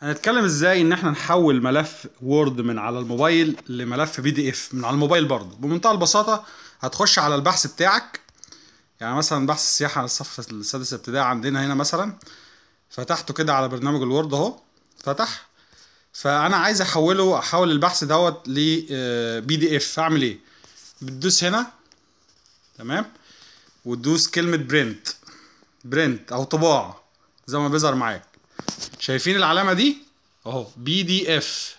هنتكلم ازاي ان احنا نحول ملف وورد من على الموبايل لملف بي دي اف من على الموبايل برضه بمنتهى البساطه هتخش على البحث بتاعك يعني مثلا بحث السياحه على الصف السادس ابتدائي عندنا هنا مثلا فتحته كده على برنامج الوورد اهو فتح فانا عايز احوله احول البحث دوت ل بي دي اف اعمل ايه بتدوس هنا تمام وتدوس كلمه برنت برنت او طباع زي ما بيظهر معاك شايفين العلامه دي اهو بي دي اف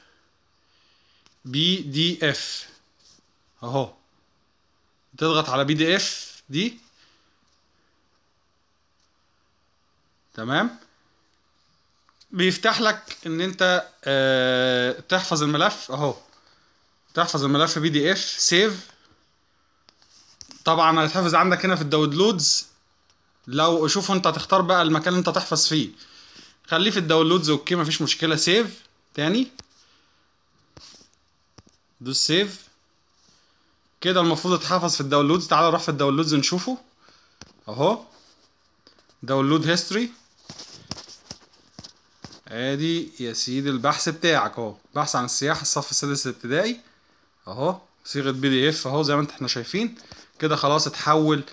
بي دي اف اهو تضغط على بي دي اف دي تمام بيفتح لك ان انت آه تحفظ الملف اهو تحفظ الملف بي دي اف سيف طبعا هيتحفظ عندك هنا في الداونلودز لو شوف انت هتختار بقى المكان اللي انت تحفظ فيه خليه في الداونلودز اوكي مفيش مشكله سيف تاني دوس سيف كده المفروض اتحفظ في الداونلودز تعالى نروح في الداونلودز نشوفه اهو داونلود هيستوري ادي يا سيدي البحث بتاعك اهو بحث عن السياحه الصف السادس الابتدائي اهو صيغه بي دي اف اهو زي ما انت احنا شايفين كده خلاص اتحول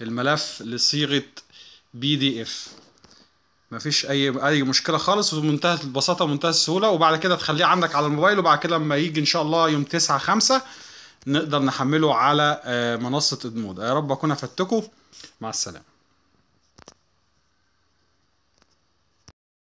الملف لصيغه بي دي اف مفيش اي اي مشكله خالص ومنتهى البساطه ومنتهى السهوله وبعد كده تخليه عندك على الموبايل وبعد كده لما يجي ان شاء الله يوم 9 5 نقدر نحمله على آه، منصه ادمود يا رب اكون افدتكم مع السلامه